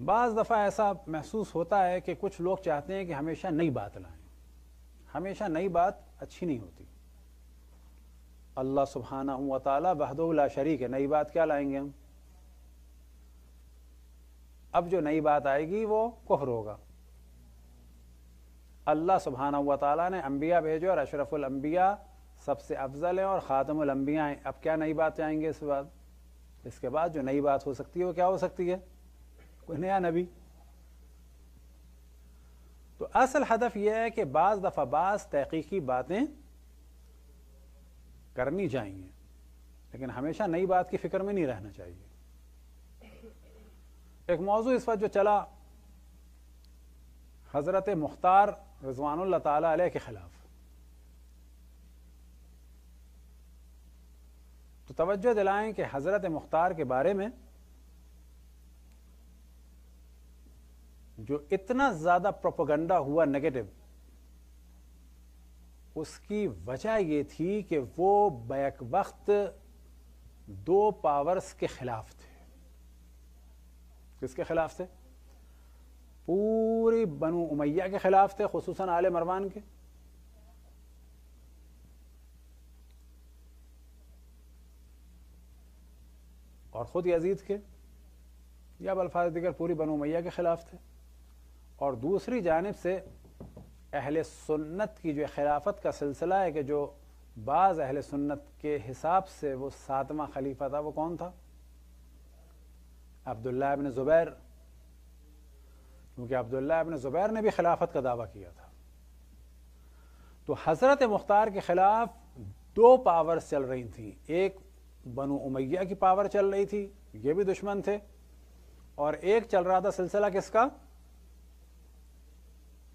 buzz दफ़ा ऐसा महसूस होता है कि कुछ लोग चाहते हैं कि हमेशा नई बात लाएं हमेशा नई बात अच्छी नहीं होती अल्लाह सुबहाना हूँ ताली बहदोला शरीक है नई बात क्या लाएंगे हम अब जो नई बात आएगी वो कुहर होगा अल्लाह सुबहाना हुआ ताली ने अम्बिया भेजो और अशरफुलम्बिया सबसे अफजल हैं और ख़ातमुलम्बिया हैं अब क्या नई बात आएंगे इसके बाद इसके बाद जो नई बात हो सकती है वो क्या हो सकती है नया नबी तो असल हदफ यह है कि बाज दफ़ा बाज तहकीकी बातें करनी चाहिए लेकिन हमेशा नई बात की फिक्र में नहीं रहना चाहिए एक मौजू इस वक्त जो चला हज़रत मुख्तार रजवान तला के ख़िलाफ़ तो तवज्जो दिलाएं कि हज़रत मुख्तार के बारे में जो इतना ज्यादा प्रोपोगंडा हुआ नेगेटिव उसकी वजह यह थी कि वो बैक वक्त दो पावर्स के खिलाफ थे किसके खिलाफ थे पूरी बनु उमैया के खिलाफ थे खसूस आल मरवान के और ख़ुद यजीद के या बल्फाज दिगर पूरी बनु मैया के ख़िलाफ़ थे और दूसरी जानब से अहल सुन्नत की जो खिलाफत का सिलसिला है कि जो बाज़ अहल सुन्नत के हिसाब से वो सातवां खलीफा था वो कौन था अब्दुल्ला अबिन ज़ुबैर क्योंकि अब्दुल्ला अबिन ज़ुबैर ने भी खिलाफत का दावा किया था तो हज़रत मुख्तार के ख़िलाफ़ दो पावर चल रही थी एक बनु उमैया की पावर चल रही थी ये भी दुश्मन थे और एक चल रहा था सिलसिला किसका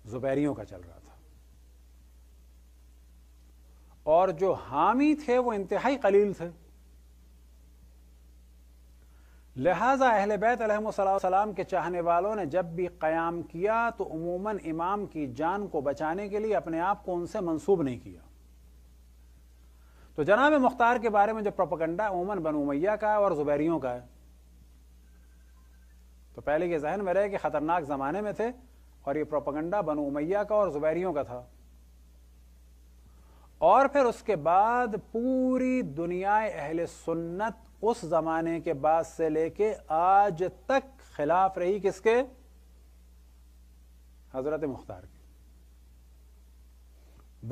जुबैरियों का चल रहा था और जो हामी थे वो इंतहाई कलील थे लिहाजा अहल बैतम के चाहने वालों ने जब भी क़याम किया तो उमूमन इमाम की जान को बचाने के लिए अपने आप को उनसे मंसूब नहीं किया तो जनाब मुख्तार के बारे में जो प्रोपगंडा उमन बन उमैया का और जुबैरियों का है तो पहले के जहन में रहे कि ख़तरनाक ज़माने में थे और ये प्रोपगंडा बनु उमैया का और जुबैरियों का था और फिर उसके बाद पूरी दुनिया अहल सुन्नत उस जमाने के बाद से लेके आज तक खिलाफ रही किसके हजरत मुख्तार की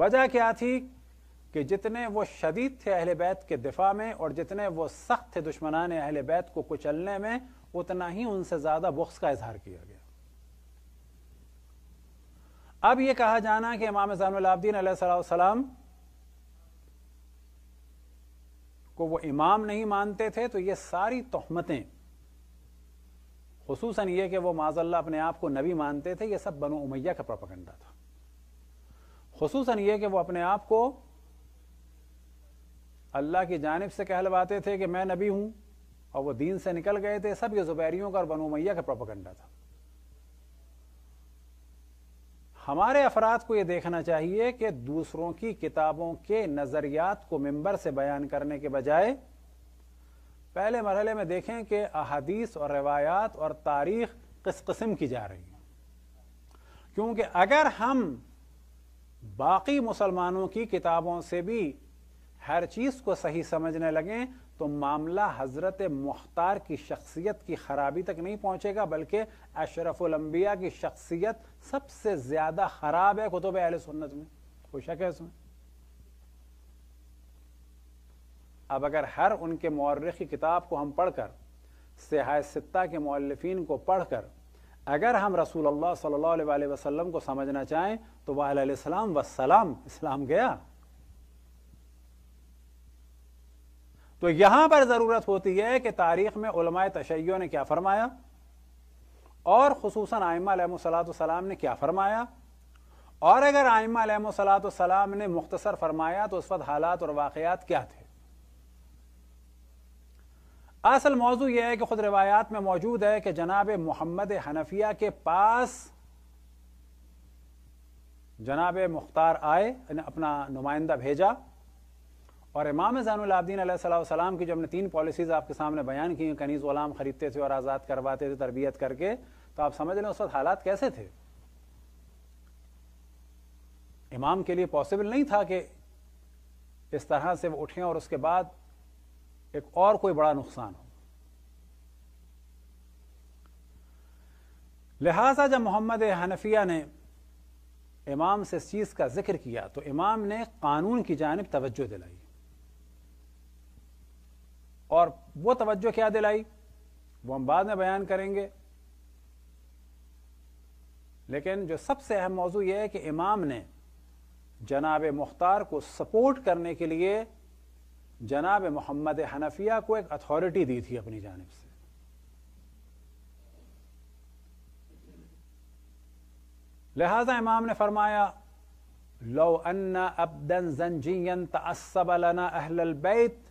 वजह क्या थी कि जितने वो शदीद थे अहल बैत के दिफा में और जितने वो सख्त थे दुश्मनान अहल बैत को कुचलने में उतना ही उनसे ज़्यादा बुख्स का इजहार किया गया अब यह कहा जाना कि इमाम जानदीन सलाम को वो इमाम नहीं मानते थे तो ये सारी तहमतें खसूस ये कि वो माजल्ला अपने आप को नबी मानते थे ये सब बनो उमैया का प्रोपगंडा था खसूस ये कि वो अपने आप को अल्लाह की जानब से कहलवाते थे कि मैं नबी हूं और वो दीन से निकल गए थे सब ये जुबैरियों का और बनो उमैया का प्रोपगंडा था हमारे अफराद को ये देखना चाहिए कि दूसरों की किताबों के नज़रियात को मेम्बर से बयान करने के बजाय पहले मरहले में देखें कि अहदीस और रवायात और तारीख किस किस्म की जा रही है क्योंकि अगर हम बाकी मुसलमानों की किताबों से भी हर चीज़ को सही समझने लगें तो मामला हज़रत मुख्तार की शख्सियत की खराबी तक नहीं पहुँचेगा बल्कि अशरफुलम्बिया की शख्सियत सबसे ज़्यादा ख़राब है कुतुब अहल सुन्नत में कोई शक है इसमें अब अगर हर उनके मौरखी किताब को हम पढ़कर सिहाय सित्ता के मौलफिन को पढ़कर अगर हम रसूल अल्लाह सल्लल्लाहु अलैहि वसल्लम को समझना चाहें तो वाहम वसलाम इस्लाम गया तो यहां पर जरूरत होती है कि तारीख में उलमाए तशैयों ने क्या फरमाया और खसूस आयमासलाम ने क्या फरमाया और अगर आयमासलाम ने मुख्तसर फरमाया तो उस वक्त हालात और वाकयात क्या थे असल मौजू यह है कि खुद रिवायात में मौजूद है कि जनाब मोहम्मद हनफिया के पास जनाब मुख्तार आए अपना नुमाइंदा भेजा और इमाम ज़ैनलाब्दीन सलाम की जो हमने तीन पॉलिसीज़ आपके सामने बयान की कनीज़ ग़ुलाम ख़रीदते थे और आज़ाद करवाते थे तरबियत करके तो आप समझ लें उस वक्त हालात कैसे थे इमाम के लिए पॉसिबल नहीं था कि इस तरह से वो उठें और उसके बाद एक और कोई बड़ा नुकसान हो लिहाजा जब मोहम्मद हनफिया ने इमाम से इस चीज़ का जिक्र किया तो इमाम ने कानून की जानब तवज्जो दिलाई और वो तवज्जो क्या दिलाई वो हम बाद में बयान करेंगे लेकिन जो सबसे अहम मौजू यह है कि इमाम ने जनाब मुख्तार को सपोर्ट करने के लिए जनाब मोहम्मद हनफिया को एक अथॉरिटी दी थी अपनी जानब से लिहाजा इमाम ने फरमाया लो अन्ना अबदन जंजीन तसबलना बैत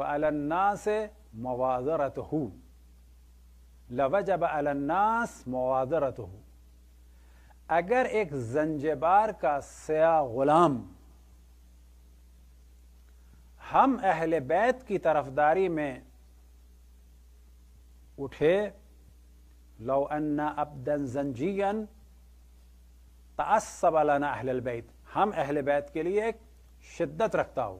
फ़लन्ना से मवाजरत हो लवजब अलन्नास मवाजरत हो अगर एक जंजबार का सया ग़ुलाम हम अहल बैत की तरफदारी में उठे लो अन्ना अबदन जंजीन तसबलाना अहल बैत हम अहल बैत के लिए एक शिद्दत रखता हूं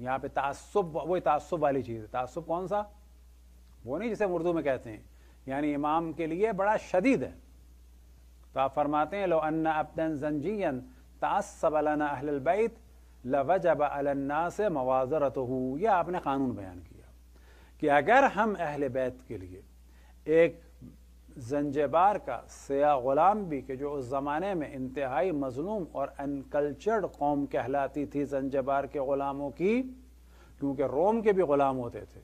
यहाँ पे तासुब वो तासुब वाली चीज़ है तासुब कौन सा वो नहीं जिसे उर्दू में कहते हैं यानी इमाम के लिए बड़ा शदीद है तो आप फरमाते हैं लो अन्ना अबदन जंजीन तासब अलाना अहलबैत लवजब अलन्ना से मवाजरत यह आपने कानून बयान किया कि अगर हम अहल बैत के लिए एक जंजबार का सया ग़ुलाम भी कि जो उस ज़माने में इंतहाई मजलूम और अनकल्चर्ड कौम कहलाती थी जंजबार के ग़ुलामों की क्योंकि रोम के भी ग़ुलाम होते थे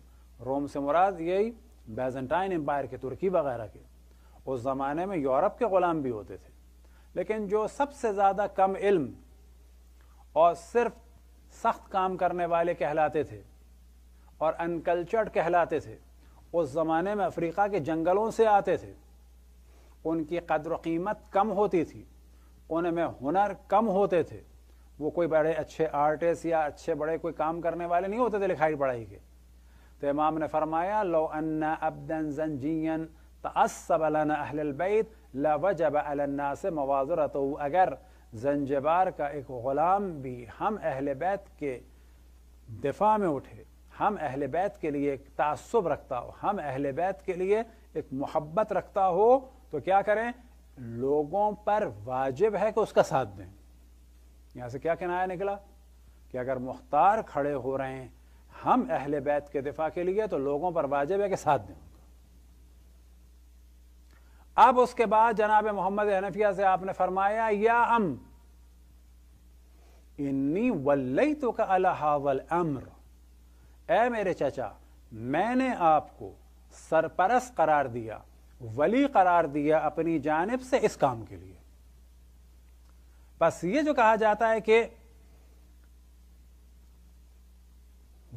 रोम से मुराद यही बैजेंटाइन एम्पायर के तुर्की वगैरह के उस ज़माने में यूरोप के ग़ुलाम भी होते थे लेकिन जो सबसे ज़्यादा कम इल्म और सिर्फ सख्त काम करने वाले कहलाते थे और अनकल्चर्ड कहलाते थे उस ज़माने में अफ्रीका के जंगलों से आते थे उनकी कदर कीमत कम होती थी उनमें हुनर कम होते थे वो कोई बड़े अच्छे आर्टिस्ट या अच्छे बड़े कोई काम करने वाले नहीं होते थे लिखाई पढ़ाई के तो इमाम ने फरमाया लो अन्ना अबदन जंजीन तसबलाना अहलबैत लवजब अलन्ना से मवाजरत अगर जंजबार का एक ग़ुलाम भी हम अहल बैत के दिफा में उठे हम अहल बैत के लिए एक तसब रखता हो हम अहल बैत के लिए एक मोहब्बत रखता हो तो क्या करें लोगों पर वाजिब है कि उसका साथ दें यहां से क्या किनाया निकला कि अगर मुख्तार खड़े हो रहे हैं हम अहले बैत के दिफा के लिए तो लोगों पर वाजिब है कि साथ दें अब उसके बाद जनाब मोहम्मद हनफिया से आपने फरमाया या अम इन्नी वल्लई तो का अलाहावल अम्र ए मेरे चचा मैंने आपको सरपरस करार दिया वली करार दिया अपनी जानब से इस काम के लिए बस ये जो कहा जाता है कि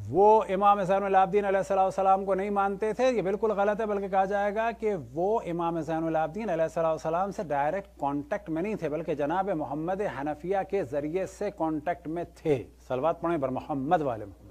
वो इमाम हसैनलाब्दीन सलाम को नहीं मानते थे ये बिल्कुल गलत है बल्कि कहा जाएगा कि वो इमाम हसैनलाब्दीन सलाम से डायरेक्ट कांटेक्ट में नहीं थे बल्कि जनाब मोहम्मद हनफिया के ज़रिए से कांटेक्ट में थे सलवात पढ़े बर मोहम्मद वाले मोहम्मद